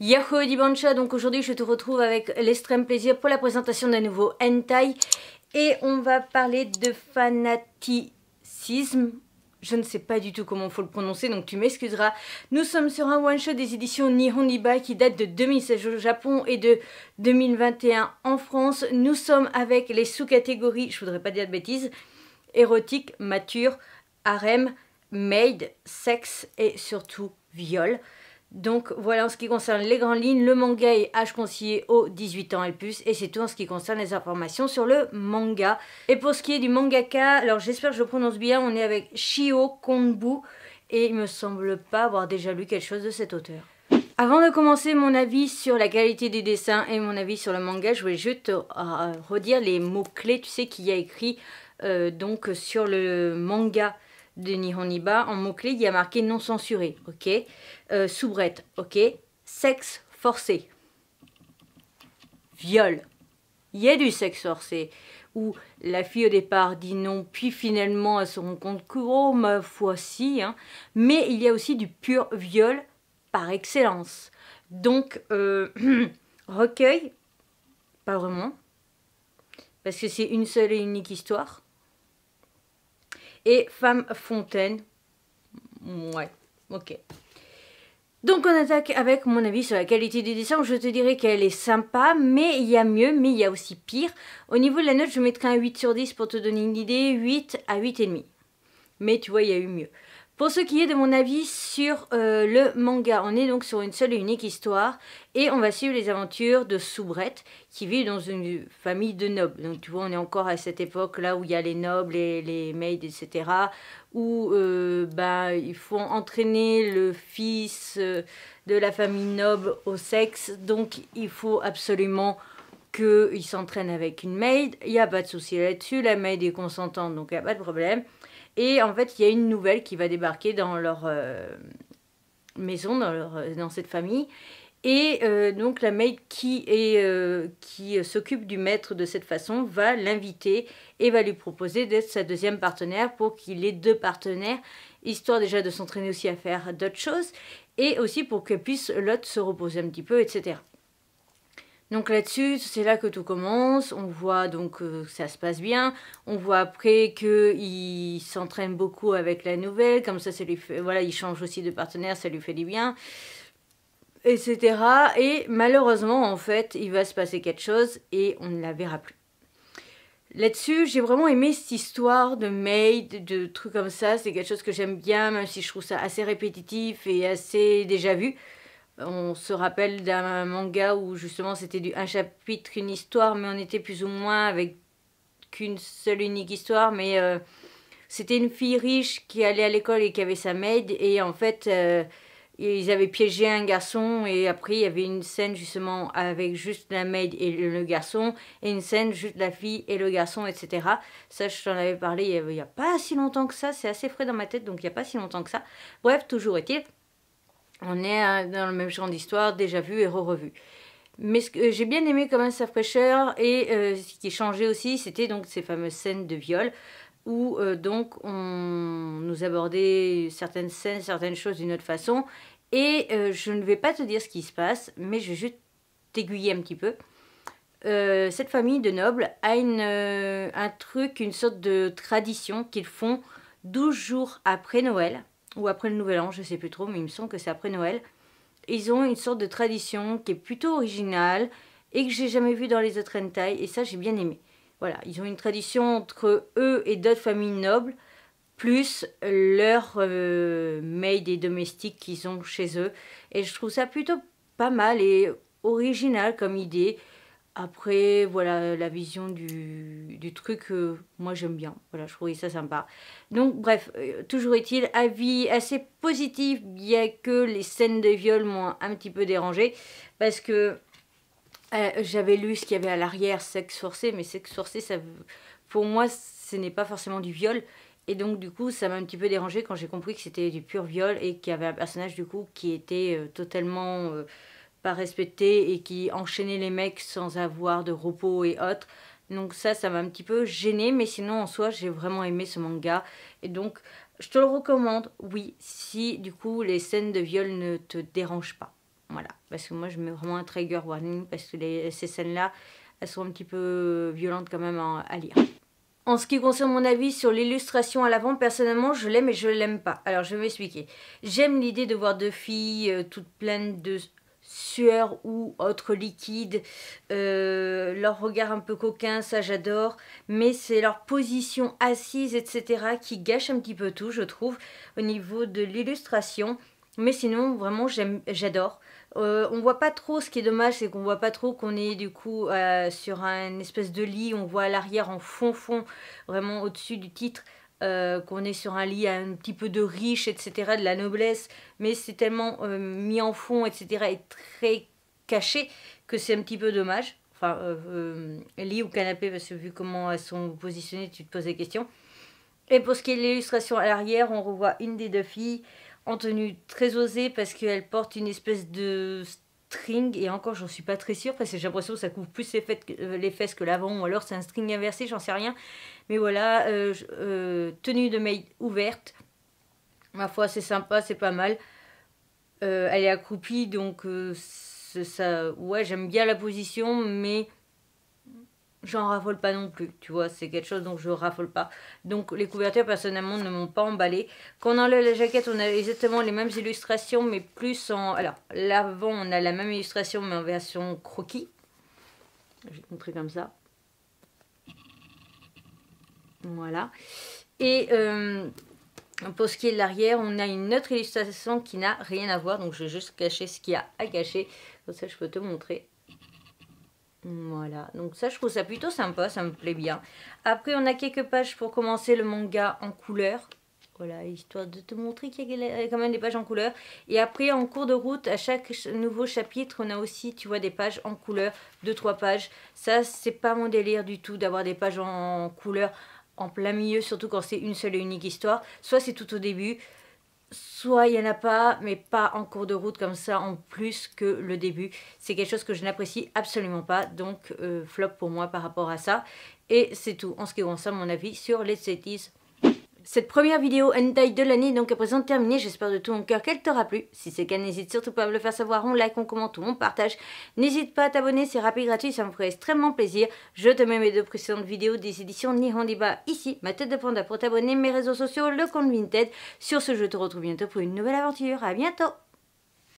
Yahoo Dibancha, donc aujourd'hui je te retrouve avec l'extrême plaisir pour la présentation d'un nouveau hentai et on va parler de fanaticisme. Je ne sais pas du tout comment faut le prononcer donc tu m'excuseras. Nous sommes sur un one shot des éditions Nihonibai qui date de 2016 au Japon et de 2021 en France. Nous sommes avec les sous-catégories, je voudrais pas dire de bêtises, érotique, mature, harem, maid, sexe et surtout viol. Donc voilà en ce qui concerne les grandes lignes, le manga est âge conseillé aux 18 ans et plus et c'est tout en ce qui concerne les informations sur le manga. Et pour ce qui est du mangaka, alors j'espère que je prononce bien, on est avec Shio Konbu et il me semble pas avoir déjà lu quelque chose de cet auteur. Avant de commencer mon avis sur la qualité des dessins et mon avis sur le manga, je voulais juste euh, redire les mots-clés, tu sais, qu'il y a écrit euh, donc sur le manga de Nihoniba, en mots-clés, il y a marqué non censuré, ok euh, Soubrette, ok Sexe forcé. Viol. Il y a du sexe forcé. Où la fille au départ dit non, puis finalement elle se rend compte que, oh, ma foi, si. Hein. Mais il y a aussi du pur viol par excellence. Donc, euh, recueil, pas vraiment, parce que c'est une seule et unique histoire et Femme Fontaine. Ouais, ok. Donc on attaque avec mon avis sur la qualité du dessin. Je te dirais qu'elle est sympa, mais il y a mieux, mais il y a aussi pire. Au niveau de la note, je mettrai un 8 sur 10 pour te donner une idée, 8 à 8,5. Mais tu vois, il y a eu mieux. Pour ce qui est de mon avis sur euh, le manga, on est donc sur une seule et unique histoire et on va suivre les aventures de Soubrette qui vit dans une famille de nobles. Donc tu vois, on est encore à cette époque là où il y a les nobles et les maids, etc. Où il euh, bah, il entraîner le fils euh, de la famille noble au sexe. Donc il faut absolument qu'il s'entraîne avec une maid. Il n'y a pas de souci là-dessus, la maid est consentante, donc il n'y a pas de problème. Et en fait, il y a une nouvelle qui va débarquer dans leur euh, maison, dans, leur, euh, cette famille. Et euh, donc la maid qui, qui s'occupe du maître de cette façon va l'inviter et va lui proposer d'être sa deuxième partenaire pour qu'il ait deux partenaires, histoire déjà de s'entraîner aussi à faire d'autres choses et aussi pour que puisse l'autre se reposer un petit peu, etc. Donc là-dessus, c'est là que tout commence. On voit donc euh, que ça se passe bien. On voit après qu'il s'entraîne beaucoup avec la nouvelle. Comme ça, ça lui voilà, il change aussi de partenaire, ça lui fait du bien, etc. Et malheureusement, en fait, il va se passer quelque chose et on ne la verra plus. Là-dessus, j'ai vraiment aimé cette histoire de maid, de trucs comme ça. C'est quelque chose que j'aime bien, même si je trouve ça assez répétitif et assez déjà vu. On se rappelle d'un manga où justement c'était un chapitre, une histoire, mais on était plus ou moins avec qu'une seule unique histoire, mais euh, c'était une fille riche qui allait à l'école et qui avait sa maid, et en fait, euh, ils avaient piégé un garçon, et après, il y avait une scène justement avec juste la maid et le garçon, et une scène juste la fille et le garçon, etc. Ça, je t'en avais parlé il n'y a, pas si longtemps que ça, c'est assez frais dans ma tête, donc il n'y a pas si longtemps que ça. Bref, toujours est-il on est hein, dans le même genre d'histoire, déjà vu et re-revu. Mais que j'ai bien aimé quand même sa fraîcheur et euh, ce qui changeait aussi, c'était donc ces fameuses scènes de viol où euh, donc on nous abordait certaines scènes, certaines choses d'une autre façon. Et euh, je ne vais pas te dire ce qui se passe, mais je vais juste t'aiguiller un petit peu. cette famille de nobles a un truc, une sorte de tradition qu'ils font 12 jours après Noël ou après le Nouvel An, je sais plus trop, mais il me semble que c'est après Noël. Ils ont une sorte de tradition qui est plutôt originale et que j'ai jamais vue dans les autres hentai, et ça j'ai bien aimé. Voilà, ils ont une tradition entre eux et d'autres familles nobles, plus leurs euh, maids et domestiques qu'ils ont chez eux, et je trouve ça plutôt pas mal et original comme idée. Après, voilà, la vision du, truc, moi j'aime bien. Voilà, je trouvais ça sympa. Donc, bref, euh, toujours est-il, avis assez positif, bien que les scènes de viol m'ont un petit peu dérangé. Parce que euh, j'avais lu ce qu'il y avait à l'arrière, sexe forcé, mais sexe forcé, ça, pour moi, ce n'est pas forcément du viol. Et donc, du coup, ça m'a un petit peu dérangé quand j'ai compris que c'était du pur viol et qu'il y avait un personnage, du coup, qui était euh, totalement pas respecté et qui enchaînait les mecs sans avoir de repos et autres. Donc ça, ça m'a un petit peu gêné, mais sinon en soi, j'ai vraiment aimé ce manga. Et donc, je te le recommande, oui, si du coup les scènes de viol ne te dérangent pas. Voilà, parce que moi je mets vraiment un trigger warning parce que ces scènes-là, elles sont un petit peu violentes quand même à, lire. En ce qui concerne mon avis sur l'illustration à l'avant, personnellement, je l'aime et je l'aime pas. Alors, je vais m'expliquer. J'aime l'idée de voir deux filles euh, toutes pleines de sueur ou autre liquide, euh, leur regard un peu coquin, ça j'adore, mais c'est leur position assise, etc., qui gâche un petit peu tout, je trouve, au niveau de l'illustration. Mais sinon, vraiment, j'adore. Euh, on voit pas trop, ce qui est dommage, c'est qu'on voit pas trop qu'on est du coup euh, sur un espèce de lit, on voit à l'arrière en fond fond, vraiment au-dessus du titre, euh, qu'on est sur un lit un petit peu de riche, etc., de la noblesse, mais c'est tellement euh, mis en fond, etc., et très caché que c'est un petit peu dommage. Enfin, euh, lit ou canapé, parce que vu comment elles sont positionnées, tu te poses des questions. Et pour ce qui est de l'illustration à l'arrière, on revoit une des deux filles en tenue très osée parce qu'elle porte une espèce de string, et encore j'en suis pas très sûre parce que j'ai l'impression que ça couvre plus les, euh, fesses que l'avant, ou alors c'est un string inversé, j'en sais rien. Mais voilà, euh, euh, tenue de maille ouverte, ma foi c'est sympa, c'est pas mal. elle est accroupie donc ça, ouais j'aime bien la position mais j'en raffole pas non plus, tu vois, c'est quelque chose dont je raffole pas. Donc les couvertures personnellement ne m'ont pas emballé. Quand on enlève la jaquette, on a exactement les mêmes illustrations, mais plus en... Alors, l'avant, on a la même illustration, mais en version croquis. Je vais te montrer comme ça. Voilà. Et euh, pour ce qui est de l'arrière, on a une autre illustration qui n'a rien à voir. Donc, je vais juste cacher ce qu'il y a à cacher. Comme ça, je peux te montrer. Voilà, donc ça je trouve ça plutôt sympa, ça me plaît bien. Après on a quelques pages pour commencer le manga en couleur. Voilà, histoire de te montrer qu'il y a quand même des pages en couleur. Et après en cours de route, à chaque nouveau chapitre, on a aussi, tu vois, des pages en couleur, 2 trois pages. Ça c'est pas mon délire du tout d'avoir des pages en couleur en plein milieu, surtout quand c'est une seule et unique histoire. Soit c'est tout au début, soit il n'y en a pas, mais pas en cours de route comme ça, en plus que le début. C'est quelque chose que je n'apprécie absolument pas, donc euh, flop pour moi par rapport à ça. Et c'est tout en ce qui concerne mon avis sur les CETIS. Cette première vidéo taille de l'année donc à présent terminée, j'espère de tout mon cœur qu'elle t'aura plu. Si c'est le cas, n'hésite surtout pas à me le faire savoir, on like, on commente ou on partage. N'hésite pas à t'abonner, c'est rapide, gratuit, ça me ferait extrêmement plaisir. Je te mets mes deux précédentes vidéos des éditions Nihondiba ici, ma tête de panda pour t'abonner, mes réseaux sociaux, le compte Vinted. Sur ce, je te retrouve bientôt pour une nouvelle aventure, à bientôt